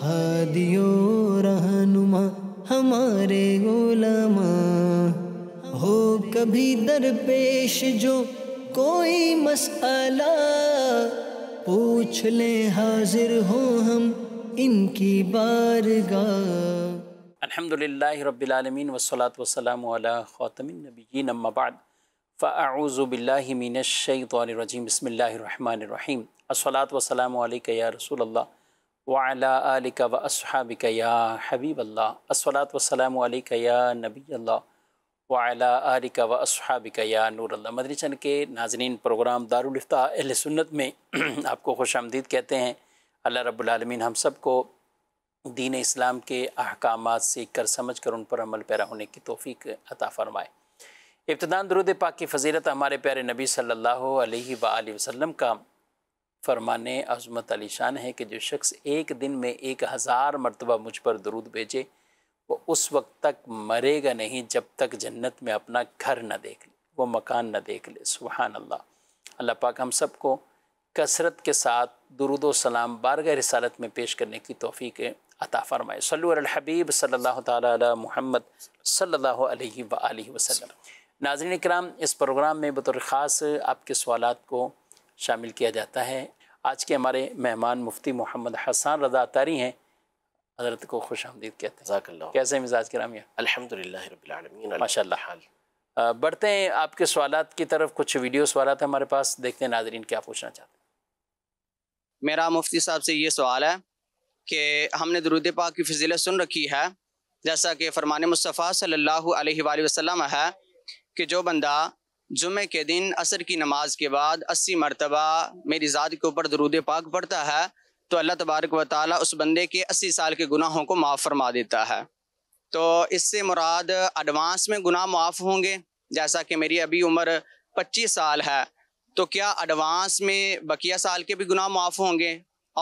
हादियो रहनुमा हमारे गोलमा हो कभी दरपेश जो कोई मसाला पूछ ले हाजिर हो हम इनकी बारगाह अल्हम्दुलिल्लाह रब्बिल आलमीन वस्सलातु वस्सलामु अला खातमिन नबिय्यिन अम्मा बाद फ़ाऊज़ु बिल्लाहि मिनश शैतानिर रजीम बिस्मिल्लाहिर रहमानिर रहीम अस्सलातु वस्सलामु अलैका या रसूलल्लाह वाला आलिक व असहाबिक या हबीब अल्लाह असलात या नबी अल्लाह वाला आलिक व असहाबिक नूर अल्लाह मदरीचन के नाजनीन प्रोग्राम दारुलफ्ता सुन्नत में आपको खुश आमदीद कहते हैं अल्लाह रब्लमिन हम सब को दीन इस्लाम के अहकाम सीख कर समझ कर उन पर अमल पैरा होने की तोफ़ी अता फ़रमाए इब्तदान दरुद पाक की फजीलत हमारे प्यारे नबी सल्लल्लाहु अलैहि वसल्लम का फरमाने अजमत आलिशान है कि जो शख्स एक दिन में एक हज़ार मरतबा मुझ पर दरूद भेजे वो उस वक्त तक मरेगा नहीं जब तक जन्नत में अपना घर न देख ले वो मकान न देख ले सुबहान अल्लाह अल्लाह पाक हम सब को कसरत के साथ दरुद सलाम बारगह रसालत में पेश करने की तोफ़ी के अता फ़रमाए सलहबीब सल्ला तहमद सल्ला वसलम नाजरन कराम इस प्रोग्राम में बतौर ख़ास आपके सवाल को शामिल किया जाता है आज के हमारे मेहमान मुफ्ती मोहम्मद हसान रजा तारी हैं हजरत को खुश आमदीद कहते हैं कैसे मिजाज करामिया अलहमदिल्लाबीआलमीन माशा बढ़ते हैं आपके सवाल की तरफ कुछ वीडियो सवाल है हमारे पास देखते हैं नाजरीन क्या पूछना चाहते हैं मेरा मुफ्ती साहब से ये सवाल है कि हमने दरुद पाक की फजीलत सुन रखी है जैसा कि फ़रमान मुस्तफ़ा सल्लल्लाहु अलैहि वसल्लम है कि जो बंदा जुमे के दिन असर की नमाज के बाद अस्सी मरतबा मेरी ज़ात के ऊपर दरूद पाक पड़ता है तो अल्लाह तबारक व ताली उस बंदे के अस्सी साल के गुनाहों को माफ़ फरमा देता है तो इससे मुराद एडवांस में गुनाह माफ़ होंगे जैसा कि मेरी अभी उम्र पच्चीस साल है तो क्या एडवांस में बकिया साल के भी गुनाह माफ़ होंगे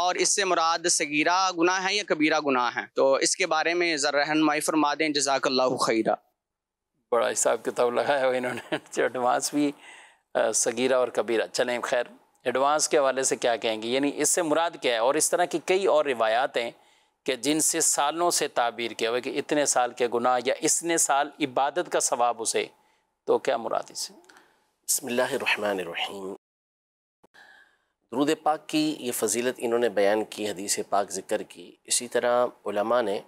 और इससे मुराद सगीरा गुनाह है या कबीरा गुनाह है तो इसके बारे में ज़रा रहनमाई फरमा दें जजाकल्ला ख़ैरा बड़ा हिसाब किताब लगाया हुआ इन्होंने जो तो एडवांस भी सगीरा और कबीरा चलें खैर एडवांस के हवाले से क्या कहेंगे यानी इससे मुराद क्या है और इस तरह की कई और रिवायात हैं कि जिनसे सालों से ताबीर किया हुआ कि इतने साल के गुनाह या इसने साल इबादत का सवाब उसे तो क्या मुराद इसे बसमीम दरूद पाक की ये फजीलत इन्होंने बयान की हदीस पाक ज़िक्र की इसी तरह ने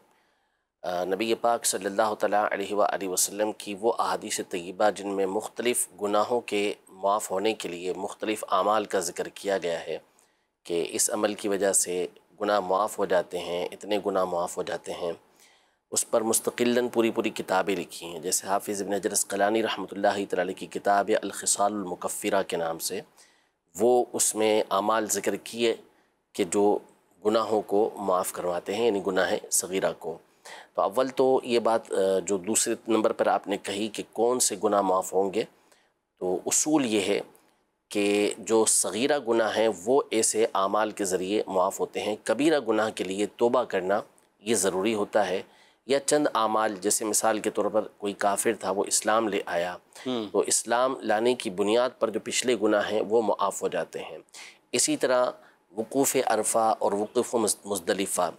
नबी पाक सल्लल्लाहु सल्ला वसल्लम की वो अहादीस तय्यबा जिनमें मुख्तलिफ़ गुनाहों के माफ़ होने के लिए मुख्तलिफ़ अमाल का ज़िक्र किया गया है कि इस अमल की वजह से गुनाह माफ़ हो जाते हैं इतने गुनाह माफ़ हो जाते हैं उस पर मुस्तकिलन पूरी पूरी किताबें लिखी हैं जैसे हाफिज़ बिन हजरस कलानी रहमत तला की किताब अलखसालमकफ़रा के नाम से वो उसमें अमाल ज़िक्र किए कि जो गुनाहों को माफ़ करवाते हैं यानी गुनाह सगीरा को तो अव्वल तो ये बात जो दूसरे नंबर पर आपने कही कि कौन से गुना माफ़ होंगे तो उसूल ये है कि जो सगीरा गुना हैं वो ऐसे अमाल के ज़रिए माफ़ होते हैं कबीरा गुनाह के लिए तोबा करना ये ज़रूरी होता है या चंद आमाल जैसे मिसाल के तौर पर कोई काफिर था वो इस्लाम ले आया हम्म। तो इस्लाम लाने की बुनियाद पर जो पिछले गुना हैं वो मुआफ़ हो जाते हैं इसी तरह वकूफ़ अरफा और वकूफ़ मुजदलिफ़ा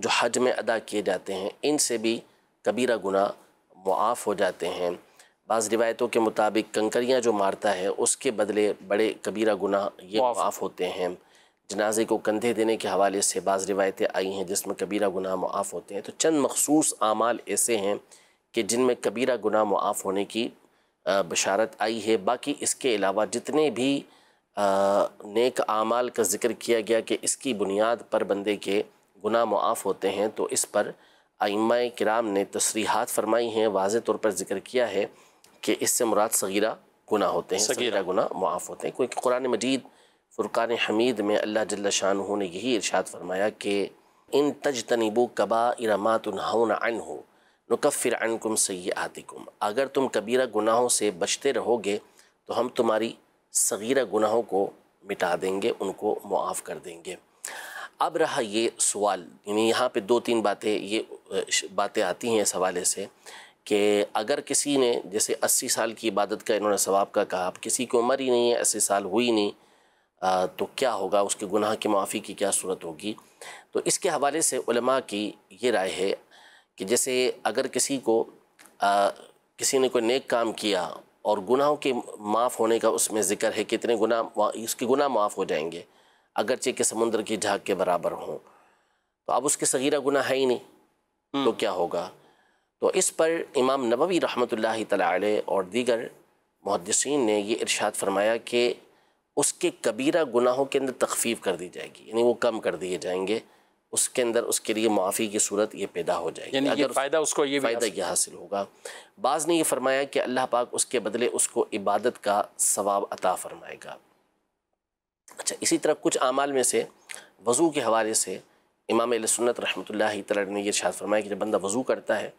जो हज में अदा किए जाते हैं इनसे भी कबीरा गुना मुआफ़ हो जाते हैं बाज़ रिवायतों के मुताबिक कंकरियाँ जो मारता है उसके बदले बड़े कबीरा गुना ये मुआफ़ होते हैं जनाजे को कंधे देने के हवाले से बाज़ रिवायतें आई हैं जिसमें कबीरा गुना मुआफ़ होते हैं तो चंद मखसूस आमाल ऐसे हैं कि जिनमें कबीरा गुना मुआफ़ होने की बशारत आई है बाकी इसके अलावा जितने भी नेक आमाल का जिक्र किया गया कि इसकी बुनियाद पर बंदे के गुनाह मुआफ़ होते हैं तो इस पर आइमा कराम ने तसरीहत फरमाई हैं वाज तौर पर जिक्र किया है कि इससे मुराद सगीरा गुनाह होते हैं सगीरा गुनाह मुआफ़ होते हैं क्योंकि कुरान मजीद फ़ुरक़ान हमीद में अल्लाह जल्ला शाह ने यही इरशाद फरमाया कि इन तज तनबू कबा इरमात अन हो नकफ़िर अनकुम सही आतिकुम अगर तुम कबीरा गुनाहों से बचते रहोगे तो हम तुम्हारी सगीरा गुनाहों को मिटा देंगे उनको मुआफ़ कर देंगे अब रहा ये सवाल यानी यहाँ पे दो तीन बातें ये बातें आती हैं इस हवाले से कि अगर किसी ने जैसे अस्सी साल की इबादत का इन्होंने सवाब का कहा अब किसी की उम्र ही नहीं है अस्सी साल हुई नहीं आ, तो क्या होगा उसके गुनाह की माफ़ी की क्या सूरत होगी तो इसके हवाले से उलमा की ये राय है कि जैसे अगर किसी को आ, किसी ने कोई नेक काम किया और गुनाहों के माफ़ होने का उसमें ज़िक्र है कितने गुना इसके गुना माफ़ हो जाएंगे अगरचे के समुद्र की झाग के बराबर हों तो अब उसके सगीरा गुना है ही नहीं हम्म। तो क्या होगा तो इस पर इमाम नबी रहमत ला और दीगर मुहदसिन ने यह इर्शाद फरमाया कि उसके कबीरा गुनाहों के अंदर तखफीफ कर दी जाएगी यानी वो कम कर दिए जाएंगे उसके अंदर उसके लिए माफ़ी की सूरत ये पैदा हो जाएगी यानी अगर फ़ायदा उसको ये फ़ायदा ये हासिल होगा बाज़ ने ये फरमाया कि अल्लाह पाक उसके बदले उसको इबादत का सवाब अता फरमाएगा अच्छा इसी तरह कुछ अमाल में से वज़ू के हवाले से इमाम सुन्नत रहमत ने यह शायद फरमाया कि जब बंदा वज़ू करता है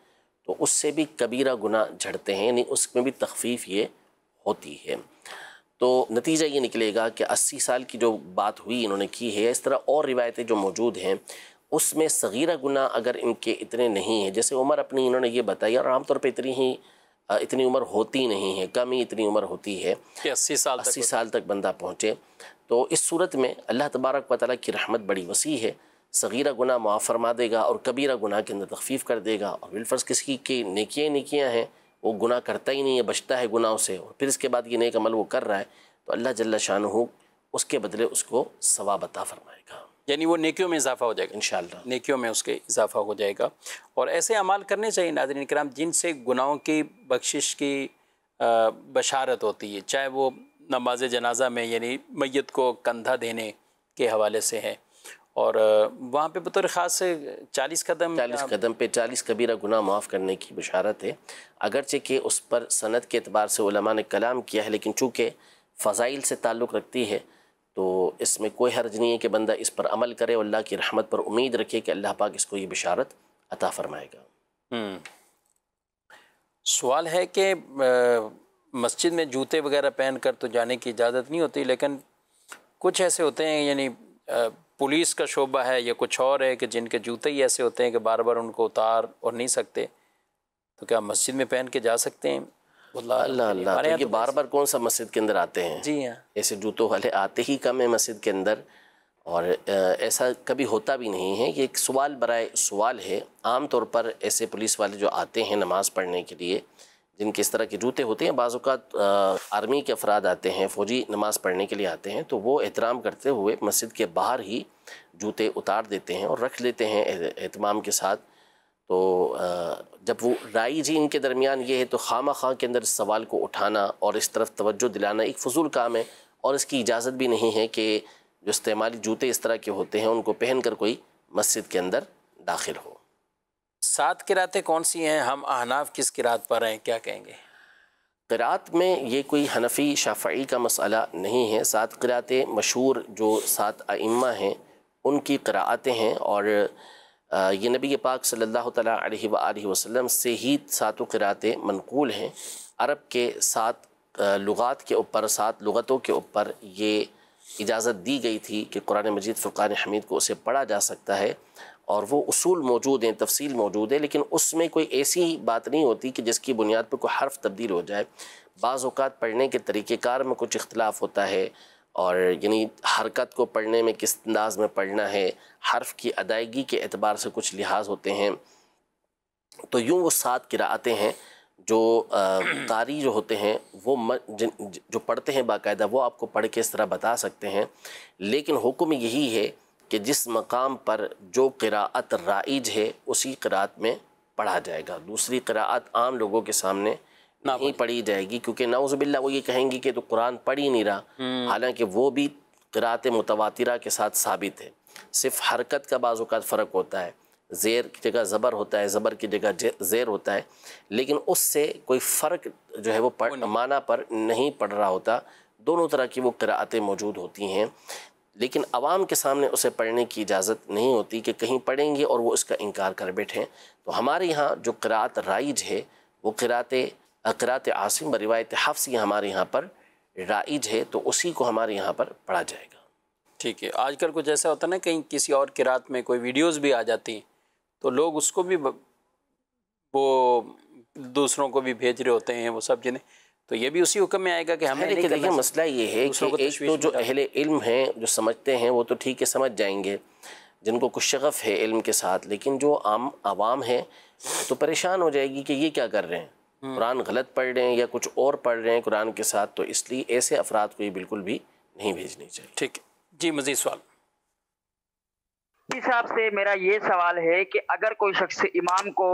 तो उससे भी कबीरा गुना झड़ते हैं यानी उसमें भी तखफीफ ये होती है तो नतीजा ये निकलेगा कि 80 साल की जो बात हुई इन्होंने की है इस तरह और रिवायतें जो मौजूद हैं उसमें सगीरा गुना अगर इनके इतने नहीं हैं जैसे उम्र अपनी इन्होंने ये बताई और आमतौर पर इतनी ही इतनी उम्र होती नहीं है कम ही इतनी उम्र होती है कि अस्सी साल अस्सी साल तक बंदा पहुँचे तो इस सूरत में अल्लाह तबारक वाली की रहमत बड़ी वसी है सगीरा गुना माफ़ फरमा देगा और कबीरा गुनाह के अंदर तखफीफ कर देगा और बिलफर्स किसी की नेकियाँ नेकियाँ हैं वो गुना करता ही नहीं है बचता है गुनाहों से और फिर इसके बाद ये नेक अमल वो कर रहा है तो अल्लाह जल्ला शाह उसके बदले उसको सवाब अता फरमाएगा यानी वो नेकियों में इजाफा हो जाएगा इन नेकियों में उसके इजाफा हो जाएगा और ऐसे अमाल करने चाहिए नादरीन कराम जिनसे गुनाहों की बख्शिश की बशारत होती है चाहे वो नमाज जनाजा में यानी मैत को कंधा देने के हवाले से है और वहाँ पे बतौर ख़ास चालीस कदम चालीस कदम पे चालीस कबीरा गुना माफ़ करने की बशारत है अगरचे कि उस पर सनत के अतबार से उलमा ने कलाम किया है लेकिन चूँकि फ़जाइल से ताल्लुक़ रखती है तो इसमें कोई हर्ज नहीं है कि बंदा इस पर अमल करे अल्लाह की रहमत पर उम्मीद रखे कि अल्लाह पाक इसको ये बशारत अता फ़रमाएगा हम्म। सवाल है कि मस्जिद में जूते वगैरह पहन कर तो जाने की इजाज़त नहीं होती लेकिन कुछ ऐसे होते हैं यानी पुलिस का शोबा है या कुछ और है कि जिनके जूते ही ऐसे होते हैं कि बार बार उनको उतार और नहीं सकते तो क्या मस्जिद में पहन के जा सकते हैं अल्लाह अल्लाह तो तो बार बार कौन सा मस्जिद के अंदर आते हैं जी हाँ ऐसे जूतों वाले आते ही कम है मस्जिद के अंदर और ऐसा कभी होता भी नहीं है ये एक सवाल बरए सवाल है आम तौर पर ऐसे पुलिस वाले जो आते हैं नमाज़ पढ़ने के लिए जिनके इस तरह के जूते होते हैं बाज़ात आर्मी के अफराद आते हैं फ़ौजी नमाज़ पढ़ने के लिए आते हैं तो वो एहतराम करते हुए मस्जिद के बाहर ही जूते उतार देते हैं और रख लेते हैं अहतमाम के साथ तो जब वो राई जी इनके दरमियान ये है तो खामा खां के अंदर इस सवाल को उठाना और इस तरफ तवज्जो दिलाना एक फजूल काम है और इसकी इजाज़त भी नहीं है कि जो इस्तेमाली जूते इस तरह के होते हैं उनको पहन कर कोई मस्जिद के अंदर दाखिल हो सात किरातें कौन सी हैं हम अहनाफ किस किरात पर हैं क्या कहेंगे किरात में ये कोई हनफी शाफ़ी का मसला नहीं है सात किरातें मशहूर जो सात आइम्मा हैं उनकी किरातें हैं और ये नबी पाक सल्लल्लाहु अलैहि सल्ला वसल्लम से ही सातों किरातें मनकूल हैं अरब के सात लुगात के ऊपर सात लगतों के ऊपर ये इजाज़त दी गई थी कि कुरान मजीद फ़ुरान हमीद को उसे पढ़ा जा सकता है और वो असूल मौजूद हैं तफसील मौजूद है लेकिन उसमें कोई ऐसी बात नहीं होती कि जिसकी बुनियाद पर कोई हर्फ तब्दील हो जाए बाज़ात पढ़ने के तरीक़ेकार में कुछ इख्तलाफ होता है और यानी हरकत को पढ़ने में किस अंदाज में पढ़ना है हर्फ की अदायगी के अतबार से कुछ लिहाज होते हैं तो यूँ वो सात किराते हैं जो कारी जो होते हैं वो म, जो पढ़ते हैं बाकायदा वो आपको पढ़ के इस तरह बता सकते हैं लेकिन हुक्म यही है कि जिस मकाम पर जो क़रात राइज है उसी क़रात में पढ़ा जाएगा दूसरी क़रात आम लोगों के सामने नहीं पढ़ी जाएगी क्योंकि नाउजबिल्ला वो ये कहेंगी कि तो कुरान पढ़ ही नहीं रहा हम्म। हालांकि वो भी क़रात मुतवातिरा के साथ साबित है सिर्फ हरकत का बाज़ात फ़र्क होता है ज़ेर की जगह ज़बर होता है ज़बर की जगह ज़ेर होता है लेकिन उससे कोई फ़र्क जो है वो पढ़ माना पर नहीं पड़ रहा होता दोनों तरह की वो क़रातें मौजूद होती हैं लेकिन आवाम के सामने उसे पढ़ने की इजाज़त नहीं होती कि कहीं पढ़ेंगे और वो इसका इनकार कर बैठें तो हमारे यहाँ जो करात राइज है वो करात अकरात आसिम रिवायत हफ्स ये हमारे यहाँ पर राइज है तो उसी को हमारे यहाँ पर पढ़ा जाएगा ठीक है आजकल कुछ ऐसा होता ना कहीं किसी और किरात में कोई वीडियोस भी आ जाती हैं तो लोग उसको भी वो दूसरों को भी भेज रहे होते हैं वो सब जिन्हें तो ये भी उसी हुक्म में आएगा कि हमें देखिए देखिए मसला ये है कि एक तो जो अहले इल्म हैं जो समझते हैं वो तो ठीक है समझ जाएंगे जिनको कुछ शगफ़ है इल्म के साथ लेकिन जो आम आवाम है तो परेशान हो जाएगी कि ये क्या कर रहे हैं हम्म। कुरान गलत पढ़ रहे हैं या कुछ और पढ़ रहे हैं कुरान के साथ तो इसलिए ऐसे अफराद को ये बिल्कुल भी नहीं भेजनी चाहिए ठीक जी मज़ीद सवाल हिसाब से मेरा ये सवाल है कि अगर कोई शख्स इमाम को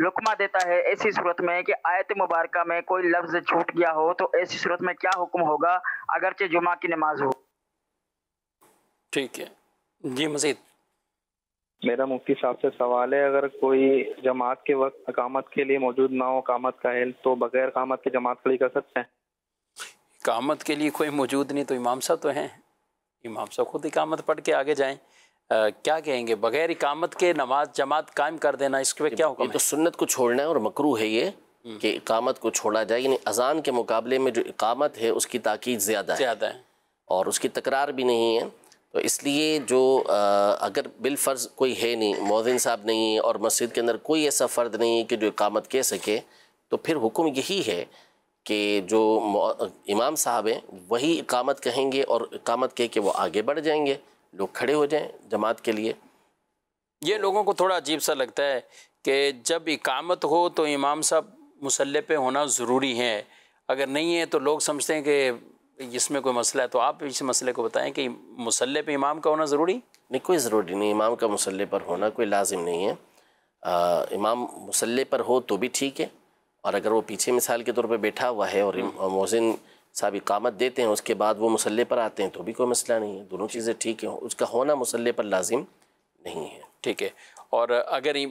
लुकमा देता है ऐसी सूरत में कि आयत मुबारक में कोई लफ्ज छूट गया हो तो ऐसी सूरत में क्या हुक्म होगा अगरचे जुमा की नमाज हो ठीक है जी मजीद मेरा मुफ्ती साहब से सवाल है अगर कोई जमात के वक्त अकामत के लिए मौजूद ना हो कामत का हेल तो बगैर कामत के जमात खड़ी कर सकते हैं कामत के लिए कोई मौजूद नहीं तो इमाम साहब तो हैं इमाम साहब खुद इकामत पढ़ के आगे जाएं आ, क्या कहेंगे बगैर इकामत के नमाज जमात कायम कर देना इसके पे क्या होगा तो सुन्नत को छोड़ना है और मकरू है ये हम्म। कि इकामत को छोड़ा जाए यानी अजान के मुकाबले में जो इकामत है उसकी ताकीद ज़्यादा ज़्यादा है और उसकी तकरार भी नहीं है तो इसलिए जो आ, अगर बिलफर्ज कोई है नहीं मौजिन साहब नहीं है और मस्जिद के अंदर कोई ऐसा फ़र्द नहीं है कि जो इकामत कह सके तो फिर हुक्म यही है कि जो इमाम साहब हैं वही इकामत कहेंगे और इकामत कह के वो आगे बढ़ जाएंगे लोग खड़े हो जाएं जमात के लिए ये लोगों को थोड़ा अजीब सा लगता है कि जब इकामत हो तो इमाम साहब मसल पे होना ज़रूरी है अगर नहीं है तो लोग समझते हैं कि इसमें कोई मसला है तो आप इस मसले को बताएं कि मसल पे इमाम का होना ज़रूरी नहीं कोई ज़रूरी नहीं इमाम का मसल पर होना कोई लाजिम नहीं है आ, इमाम मसल पर हो तो भी ठीक है और अगर वो पीछे मिसाल के तौर पर बैठा हुआ है और मोहसिन साहब इकामत देते हैं उसके बाद वो मसल्ले पर आते हैं तो भी कोई मसला नहीं है दोनों चीज़ें ठीक हैं उसका होना मसल्ले पर लाजिम नहीं है ठीक है और अगर इम,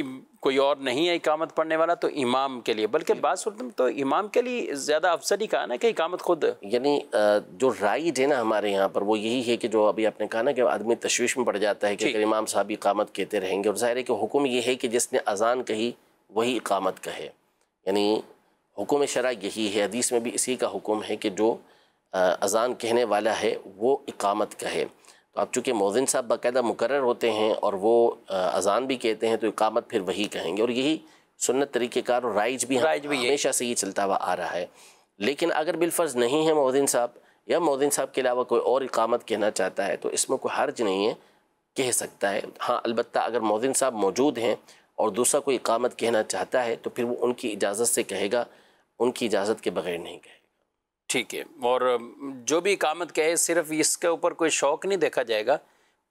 इम, कोई और नहीं है इकामत पढ़ने वाला तो इमाम के लिए बल्कि बात सुनते तो इमाम के लिए ज़्यादा अफसर ही कहा ना कि इकामत खुद यानी जो राइट है ना हमारे यहाँ पर वो यही है कि जो अभी आपने कहा ना कि आदमी तशवीश में पड़ जाता है कि अगर इमाम साहब इकामत कहते रहेंगे और ज़ाहिर है कि हुक्म ये है कि जिसने अजान कही वही इकामत कहे यानी हुकुम शरा यही है हदीस में भी इसी का हुक्म है कि जो अज़ान कहने वाला है वो इकामत कहे तो अब चूँकि मोजिन साहब बाकायदा मुकर होते हैं और वो अज़ान भी कहते हैं तो इकामत फिर वही कहेंगे और यही सुन्नत तरीक़ेकार और राइज भी राइज भी हमेशा से ही चलता हुआ आ रहा है लेकिन अगर बिलफ़र्ज़ नहीं है मोदिन साहब या मोदिन साहब के अलावा कोई और इकामत कहना चाहता है तो इसमें कोई हर्ज नहीं है कह सकता है हाँ अलबत् अगर मोदिन साहब मौजूद हैं और दूसरा कोई इकामत कहना चाहता है तो फिर वो उनकी इजाज़त से कहेगा उनकी इजाज़त के बगैर नहीं कहेगा ठीक है और जो भी इकामत कहे सिर्फ इसके ऊपर कोई शौक़ नहीं देखा जाएगा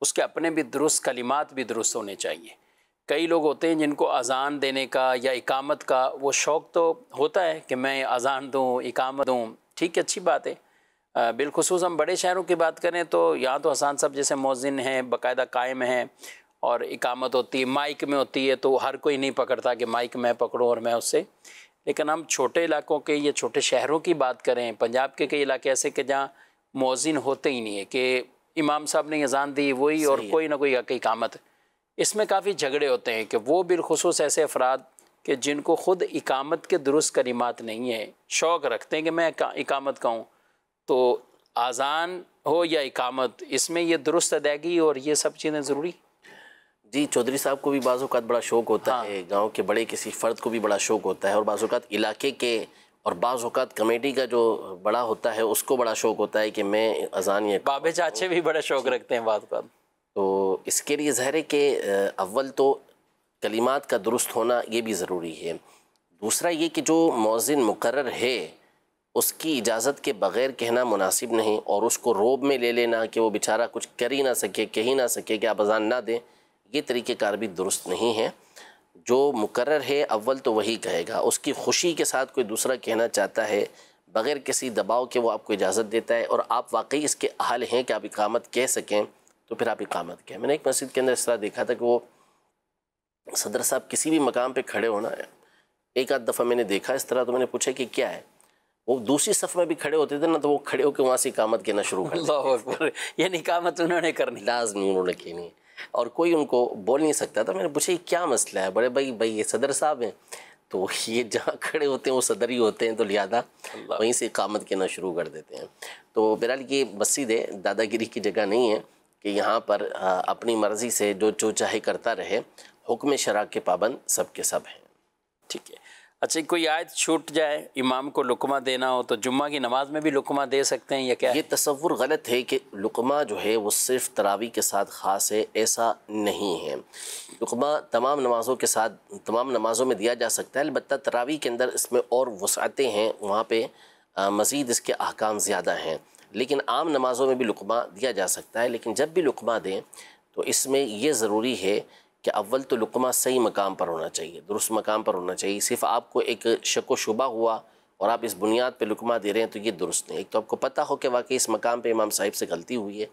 उसके अपने भी दुरुस्त कलिमात भी दुरुस्त होने चाहिए कई लोग होते हैं जिनको अजान देने का या इकामत का वो शौक़ तो होता है कि मैं अजान दूँ इकामत दूँ ठीक है अच्छी बात है बिलखसूस हम बड़े शहरों की बात करें तो यहाँ तो हसान साहब जैसे मौजिन हैं बाकायदा कायम हैं और इकामत होती है माइक में होती है तो हर कोई नहीं पकड़ता कि माइक मैं पकड़ूँ और मैं उससे लेकिन हम छोटे इलाकों के या छोटे शहरों की बात करें पंजाब के कई इलाके ऐसे कि जहाँ मौजिन होते ही नहीं है कि इमाम साहब ने अजान दी वही और कोई ना कोई वाकई कामत इसमें काफ़ी झगड़े होते हैं कि वो बिलखसूस ऐसे अफराद कि जिनको ख़ुद इकामत के दुरुस्त करीमात नहीं है शौक़ रखते हैं कि मैं इकामत का हूँ तो आज़ान हो या इकामत इसमें ये दुरुस्त अदायगी और ये सब चीज़ें ज़रूरी जी चौधरी साहब को भी बाजूकात बड़ा शौक होता हाँ। है गांव के बड़े किसी फ़र्द को भी बड़ा शौक होता है और बाजूकात इलाके के और बाज़ात कमेटी का जो बड़ा होता है उसको बड़ा शौक होता है कि मैं अजान ये बाबे चाचे भी बड़ा शौक रखते हैं बात तो इसके लिए जहर है कि अव्वल तो कलिमात का दुरुस्त होना ये भी ज़रूरी है दूसरा ये कि जो मौजिन मुकर है उसकी इजाज़त के बग़ैर कहना मुनासिब नहीं और उसको रोब में ले लेना कि वो बेचारा कुछ कर ही ना सके कह ही ना सके कि आप अजान ना दें ये तरीक़ेकार भी दुरुस्त नहीं है जो मुकर है अव्वल तो वही कहेगा उसकी खुशी के साथ कोई दूसरा कहना चाहता है बग़ैर किसी दबाव के वो आपको इजाज़त देता है और आप वाकई इसके अहल हैं कि आप इकामत कह सकें तो फिर आप इकामत कहें मैंने एक मस्जिद के अंदर इस तरह देखा था कि वो सदर साहब किसी भी मकाम पर खड़े होना है एक आध दफ़ा मैंने देखा इस तरह तो मैंने पूछा कि क्या है वो दूसरी सफ़ में भी खड़े होते थे ना तो वो खड़े होकर वहाँ से इकामत कहना शुरू कर यानी इकामत उन्होंने करनी लाजमी उन्होंने कहनी और कोई उनको बोल नहीं सकता था तो मैंने पूछा ये क्या मसला है बड़े भाई भाई ये सदर साहब हैं तो ये जहाँ खड़े होते हैं वो सदर ही होते हैं तो लिहाजा वहीं से कामत कहना शुरू कर देते हैं तो बहरहाल ये मस्जिद है दादागिरी की जगह नहीं है कि यहाँ पर अपनी मर्ज़ी से जो जो चाहे करता रहे हुक्म शराब के पाबंद सब के सब हैं ठीक है अच्छा कोई आयत छूट जाए इमाम को लुकमा देना हो तो जुम्मा की नमाज में भी लुकमा दे सकते हैं या क्या ये तस्वुर गलत है कि लुकमा जो है वो सिर्फ तरावी के साथ ख़ास है ऐसा नहीं है लुकमा तमाम नमाज़ों के साथ तमाम नमाज़ों में दिया जा सकता है अलबत् तरावी के अंदर इसमें और वसातें हैं वहाँ पर मज़ीद इसके अहकाम ज़्यादा हैं लेकिन आम नमाज़ों में भी लुकमा दिया जा सकता है लेकिन जब भी लुकमा दें तो इसमें यह ज़रूरी है कि अव्वल तो लुकमा सही मकाम पर होना चाहिए दुरुस्त मकाम पर होना चाहिए सिर्फ आपको एक शक व शुबा हुआ और आप इस बुनियाद पे लुकमा दे रहे हैं तो ये दुरुस्त नहीं एक तो आपको पता हो कि वाकई इस मकाम पे इमाम साहिब से गलती हुई है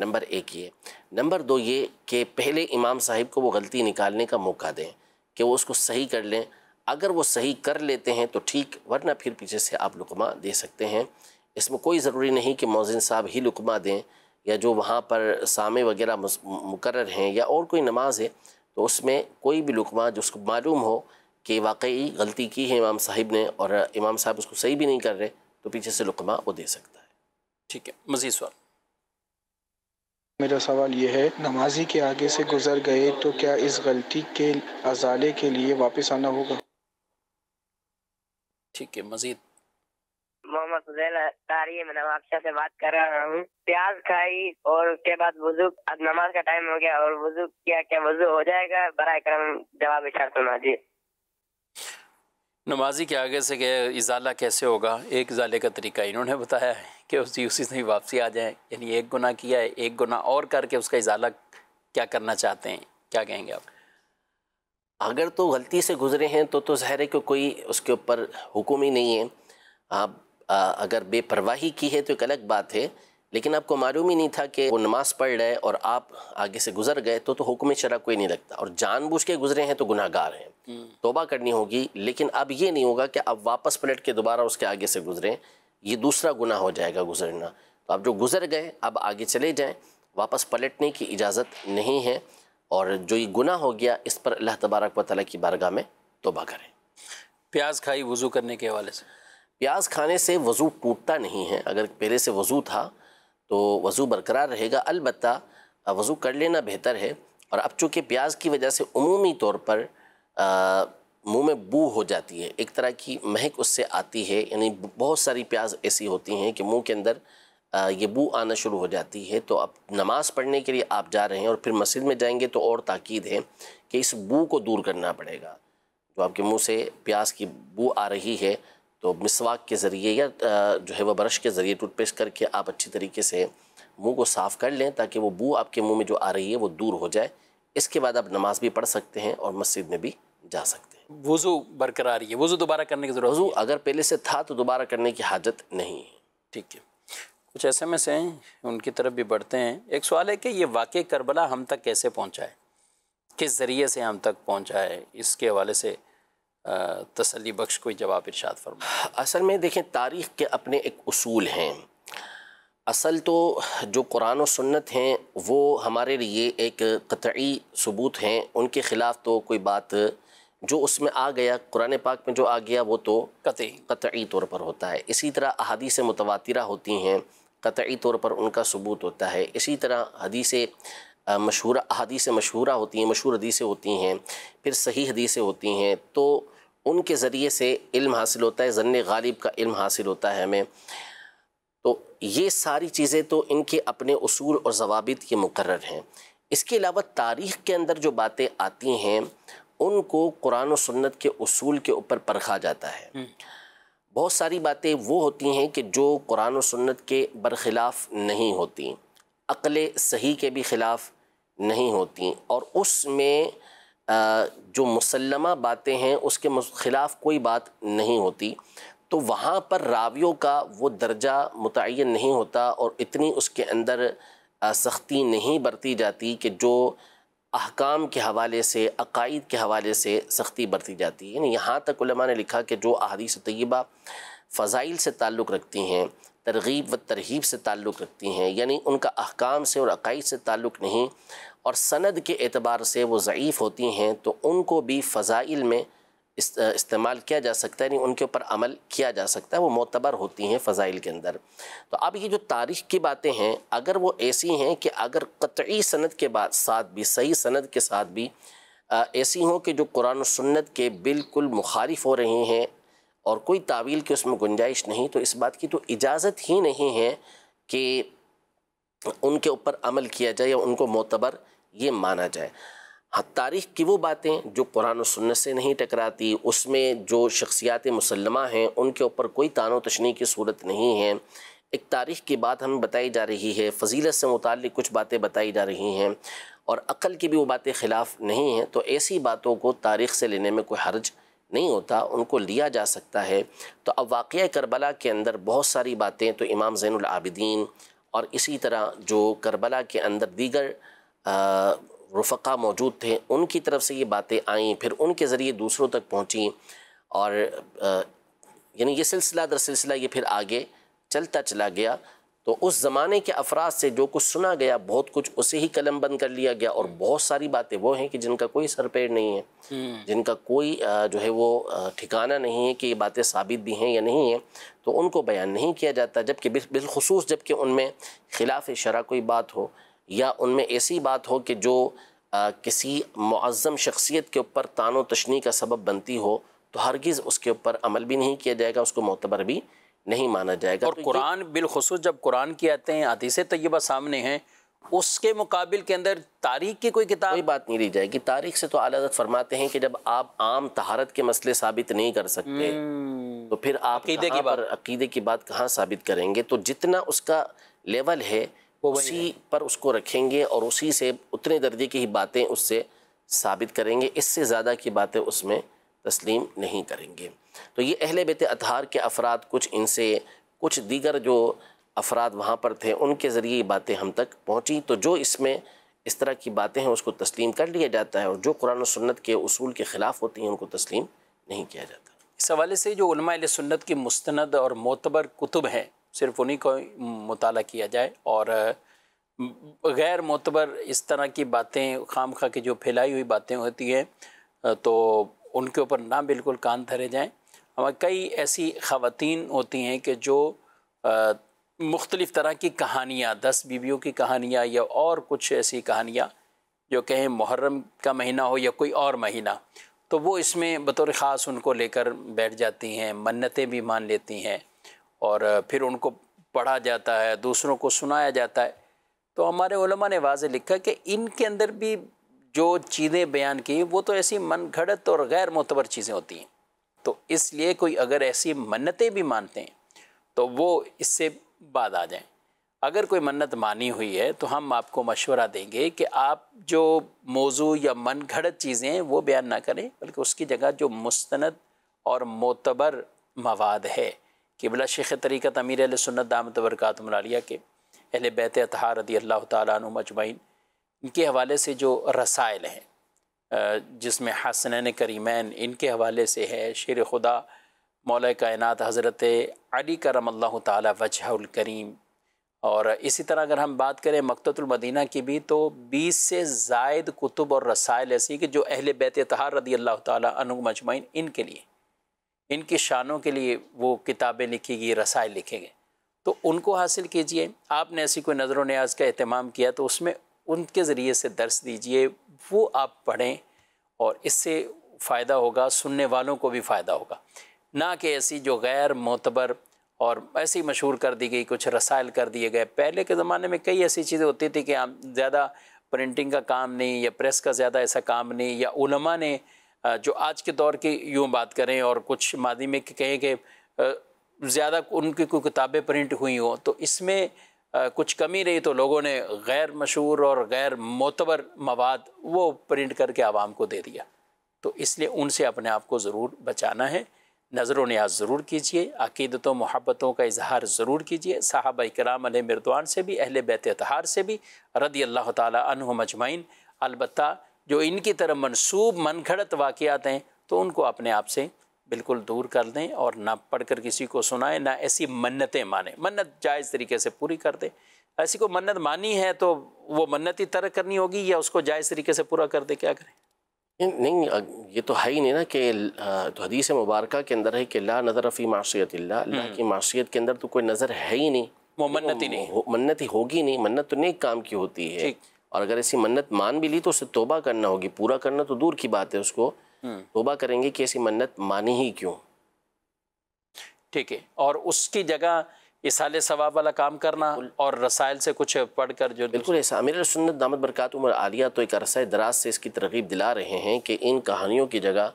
नंबर एक ये नंबर दो ये कि पहले इमाम साहिब को वो गलती निकालने का मौका दें कि वो उसको सही कर लें अगर वो सही कर लेते हैं तो ठीक वरना फिर पीछे से आप लुकमा दे सकते हैं इसमें कोई ज़रूरी नहीं कि मौजिन साहब ही लुकमा दें या जो वहाँ पर सामे वगैरह मुकर हैं या और कोई नमाज है तो उसमें कोई भी लुकमा जो उसको मालूम हो कि वाकई गलती की है इमाम साहिब ने और इमाम साहब उसको सही भी नहीं कर रहे तो पीछे से लुकमा वो दे सकता है ठीक है मज़ीद सवाल मेरा सवाल यह है नमाजी के आगे से गुजर गए तो क्या इस गलती के अजाले के लिए वापस आना होगा ठीक है मज़ीद मोहम्मद सुजैल तारी मैं नवाबशाह से बात कर रहा हूँ प्याज खाई और उसके बाद वजू अब नमाज का टाइम हो गया और वजू किया क्या वजू हो जाएगा बर करम जवाब इशार सुना जी नमाजी के आगे से गए इजाला कैसे होगा एक इजाले का तरीका इन्होंने बताया है कि उसी उसी से ही वापसी आ जाए यानी एक गुना किया है एक गुना और करके उसका इजाला क्या करना चाहते हैं क्या कहेंगे आप अगर तो गलती से गुजरे हैं तो तो ज़ाहिर है कि कोई उसके ऊपर हुक्म ही नहीं है आप अगर बेपरवाही की है तो एक अलग बात है लेकिन आपको मालूम ही नहीं था कि वो नमाज़ पढ़ रहे और आप आगे से गुजर गए तो तो हुक्म शरा कोई नहीं लगता और जानबूझ के गुजरे हैं तो गुनाहगार हैं हम्म। तोबा करनी होगी लेकिन अब ये नहीं होगा कि अब वापस पलट के दोबारा उसके आगे से गुजरें ये दूसरा गुना हो जाएगा गुजरना तो आप जो गुजर गए अब आगे चले जाएँ वापस पलटने की इजाज़त नहीं है और जो ये गुना हो गया इस पर अल्लाह तबारक वाली की बारगाह में तोबा करें प्याज खाई वज़ू करने के हवाले से प्याज खाने से वज़ू टूटता नहीं है अगर पहले से वज़ू था तो वज़ू बरकरार रहेगा अलबत् वज़ू कर लेना बेहतर है और अब चूँकि प्याज की वजह से अमूमी तौर पर मुंह में बू हो जाती है एक तरह की महक उससे आती है यानी बहुत सारी प्याज ऐसी होती हैं कि मुंह के अंदर ये बू आना शुरू हो जाती है तो अब नमाज़ पढ़ने के लिए आप जा रहे हैं और फिर मस्जिद में जाएंगे तो और ताक़ीद है कि इस बू को दूर करना पड़ेगा जो आपके मुंह से प्याज की बू आ रही है तो मिसवाक के ज़रिए या जो है वह ब्रश के ज़रिए टूथपेस्ट करके आप अच्छी तरीके से मुंह को साफ़ कर लें ताकि वो बू आपके मुंह में जो आ रही है वो दूर हो जाए इसके बाद आप नमाज भी पढ़ सकते हैं और मस्जिद में भी जा सकते हैं वज़ू बरकरार है वज़ू दोबारा करने की ज़रूरत वज़ू अगर पहले से था तो दोबारा करने की हाजत नहीं है ठीक है कुछ ऐसे में से उनकी तरफ भी बढ़ते हैं एक सवाल है कि ये वाक़ करबला हम तक कैसे पहुँचाए किस ज़रिए से हम तक पहुँचाए इसके हवाले से तसली बख्श कोई जवाब इर्शाद फरमा असल में देखें तारीख़ के अपने एक असूल हैं असल तो जो कुरान और सुन्नत हैं वो हमारे लिए एक कतई सबूत हैं उनके ख़िलाफ़ तो कोई बात जो उसमें आ गया कुरान पाक में जो आ गया वो तो कतई कतई तौर पर होता है इसी तरह अहदी से मुतवा होती हैं कतई तौर पर उनका सबूत होता है इसी तरह हदीस मशहूर से मशहूर होती हैं मशहूर हदीसें होती हैं फिर सही हदीसें होती हैं तो उनके ज़रिए से इल्म हासिल होता है जन्न गालिब का इल्म हासिल होता है हमें तो ये सारी चीज़ें तो इनके अपने असूल और जवाबित के मुकर हैं इसके अलावा तारीख़ के अंदर जो बातें आती हैं उनको कुरान और सुन्नत के असूल के ऊपर परखा जाता है हम्म। बहुत सारी बातें वो होती हैं कि जो कुरान और सुन्नत के बरखिलाफ़ नहीं होती अक़ल सही के भी ख़िलाफ़ नहीं होती और उसमें जो मुसलमा बातें हैं उसके ख़िलाफ़ कोई बात नहीं होती तो वहाँ पर रावियों का वो दर्जा मुतन नहीं होता और इतनी उसके अंदर सख्ती नहीं बरती जाती कि जो अहकाम के हवाले से अकायद के हवाले से सख्ती बरती जाती है यानी यहाँ तक ने लिखा कि जो अहदीस तयबा फ़ज़ाइल से ताल्लुक़ रखती हैं तरगीब व तरहीब से ताल्लुक़ रखती हैं यानी उनका अहकाम से और अकाइद से ताल्लुक़ नहीं और सनद के एतबार से वो ज़यीफ़ होती हैं तो उनको भी फ़ज़ाइल में इस, इस्तेमाल किया जा सकता है यानी उनके ऊपर अमल किया जा सकता है वो मोतबर होती हैं फ़ज़ाइल के अंदर तो अब ये जो तारीख़ की बातें हैं अगर वो ऐसी हैं कि अगर कतई सनद के बाद साथ भी सही सनद के साथ भी ऐसी हों कि जो कुरान सन्नत के बिल्कुल मुखालिफ हो रही हैं और कोई तावील की उसमें गुंजाइश नहीं तो इस बात की तो इजाज़त ही नहीं है कि उनके ऊपर अमल किया जाए या उनको मोतबर ये माना जाए हाँ तारीख़ की वो बातें जो कुरान सुन्नत से नहीं टकराती उसमें जो शख्सियात मुसलमा हैं उनके ऊपर कोई तानो तशनी की सूरत नहीं है एक तारीख़ की बात हमें बताई जा रही है फजीलत से मुतल कुछ बातें बताई जा रही हैं और अक़ल की भी वो बातें ख़िलाफ़ नहीं हैं तो ऐसी बातों को तारीख़ से लेने में कोई हर्ज नहीं होता उनको लिया जा सकता है तो अब वाक़ करबला के अंदर बहुत सारी बातें तो इमाम ज़ैनआबिदीन और इसी तरह जो करबला के अंदर दीगर रफ़ा मौजूद थे उनकी तरफ से ये बातें आईं फिर उनके ज़रिए दूसरों तक पहुँची और यानी ये सिलसिला दर सिलसिला ये फिर आगे चलता चला गया तो उस ज़माने के अफराज से जो कुछ सुना गया बहुत कुछ उसे ही कलम बंद कर लिया गया और बहुत सारी बातें वो हैं कि जिनका कोई सरपेड़ नहीं है हम्म। जिनका कोई जो है वो ठिकाना नहीं है कि ये बातें साबित भी हैं या नहीं है तो उनको बयान नहीं किया जाता जबकि बिलखसूस जबकि उनमें खिलाफ शरा कोई बात हो या उनमें ऐसी बात हो कि जो आ, किसी मज़म शख्सियत के ऊपर तानो तशनी का सबब बनती हो तो हरगिज़ उसके ऊपर अमल भी नहीं किया जाएगा उसको मोतबर भी नहीं माना जाएगा और तो कुरान बिलखसूस जब कुरान की आते हैं आतीस तयबा सामने हैं उसके मुकाबले के अंदर तारीख की कोई किताब कोई बात नहीं ली जाएगी तारीख से तो आलादत फरमाते हैं कि जब आप आम तहारत के मसले साबित नहीं कर सकते हम्म। तो फिर आप अकीदे की बात अकीदे की बात कहाँ साबित करेंगे तो जितना उसका लेवल है उसी पर उसको रखेंगे और उसी से उतने दर्जे की ही बातें उससे साबित करेंगे इससे ज़्यादा की बातें उसमें तस्लीम नहीं करेंगे तो ये अहल बेत अतहार के अफराद कुछ इनसे कुछ दीगर जो अफराद वहाँ पर थे उनके ज़रिए ये बातें हम तक पहुँची तो जो इसमें इस तरह की बातें हैं उसको तस्लीम कर लिया जाता है और जो कुरान सन्नत के असूल के ख़िलाफ़ होती हैं उनको तस्लीम नहीं किया जाता इस हवाले से जो सुन्नत की मुस्ंद और मोतबर कुतुब हैं सिर्फ उन्हीं को मुताल किया जाए और गैर मोतबर इस तरह की बातें खाम खा के जो फैलाई हुई बातें होती हैं तो उनके ऊपर ना बिल्कुल कान धरे जाएँ हमारे कई ऐसी ख़वान होती हैं कि जो मुख्तलिफ़ तरह की कहानियाँ दस बीवियों की कहानियाँ या और कुछ ऐसी कहानियाँ जो कहें मुहर्रम का महीना हो या कोई और महीना तो वो इसमें बतौर ख़ास उनको लेकर बैठ जाती हैं मन्नतें भी मान लेती हैं और फिर उनको पढ़ा जाता है दूसरों को सुनाया जाता है तो हमारे ने वाज लिखा कि इनके अंदर भी जो चीज़ें बयान की वो तो ऐसी मन घड़त और गैर मोतबर चीज़ें होती हैं तो इसलिए कोई अगर ऐसी मन्नतें भी मानते हैं तो वो इससे बाद आ जाएं अगर कोई मन्नत मानी हुई है तो हम आपको मशवरा देंगे कि आप जो मौजू या मन घड़त चीज़ें हैं वो बयान ना करें बल्कि उसकी जगह जो मुस्ंद और मोतबर मवाद है किबला शेख तरीक़त अमीर सुन्नत दामत बरकत मलालिया के अहल बैत अतहार रदी अल्लाह अजमैन इनके हवाले से जो रसायल हैं जिसमें हसन करीमैन इनके हवाले से है शेर खुदा मौल कायनत हज़रत अली करम अल्लाह और इसी तरह अगर हम बात करें मकतमदीना की भी तो 20 से जायद कुतुब और रसायल ऐसी कि जो अहल बैत तहार रदी अल्लाह तनु मजमाइन इनके लिए इनकी शानों के लिए वो किताबें लिखी गई रसायल लिखे गए तो उनको हासिल कीजिए आपने ऐसी कोई नज़र व न्याज का अहतमाम किया तो उसमें उनके ज़रिए से दर्स दीजिए वो आप पढ़ें और इससे फ़ायदा होगा सुनने वालों को भी फ़ायदा होगा ना कि ऐसी जो गैर मोतबर और ऐसी मशहूर कर दी गई कुछ रसायल कर दिए गए पहले के ज़माने में कई ऐसी चीज़ें होती थी कि आप ज़्यादा प्रिंटिंग का काम नहीं या प्रेस का ज़्यादा ऐसा काम नहीं या उलमा ने जो आज के दौर की यूँ बात करें और कुछ मादी में कहें कि ज़्यादा उनकी कोई किताबें प्रिंट हुई हों तो इसमें कुछ कमी रही तो लोगों ने गैर मशहूर और गैर मोतबर मवाद वो प्रिंट करके आवाम को दे दिया तो इसलिए उनसे अपने आप को ज़रूर बचाना है नज़र न्याज ज़रूर कीजिए अकीदतों मोहब्बतों का इजहार ज़रूर कीजिए साहब कराम मरदान से भी अहल बैत तहार से भी रदी अल्लाह तह मजमाइन अलबत् जो इनकी तरह मनसूब मनखड़त वाक़ात हैं तो उनको अपने आप से बिल्कुल दूर कर दें और ना पढ़कर किसी को सुनाएं ना ऐसी मन्नतें माने मन्नत जायज़ तरीके से पूरी कर दें ऐसी को मन्नत मानी है तो वो मन्नत ही तरक करनी होगी या उसको जायज़ तरीके से पूरा कर दे क्या करें नहीं ये तो है ही नहीं ना कि तो हदीस मुबारक के अंदर है कि ला नज़र रफ़ी माशियत हम्म। ला की माशियत के अंदर तो कोई नज़र है ही नहीं वो मन्नत ही नहीं हो, मन्नत ही होगी नहीं मन्नत तो नेक काम की होती है और अगर ऐसी मन्नत मान भी ली तो उसे तोबा करना होगी पूरा करना तो दूर की बात है उसको हम्म। तोबा करेंगे कि ऐसी मन्नत मानी ही क्यों ठीक है और उसकी जगह इसाले सवाब वाला काम करना और रसायल से कुछ पढ़ कर जो बिल्कुल ऐसा अमीर सुन्नत दामद बरकत उमर आलिया तो एक अरसा दराज से इसकी तरगीब दिला रहे हैं कि इन कहानियों की जगह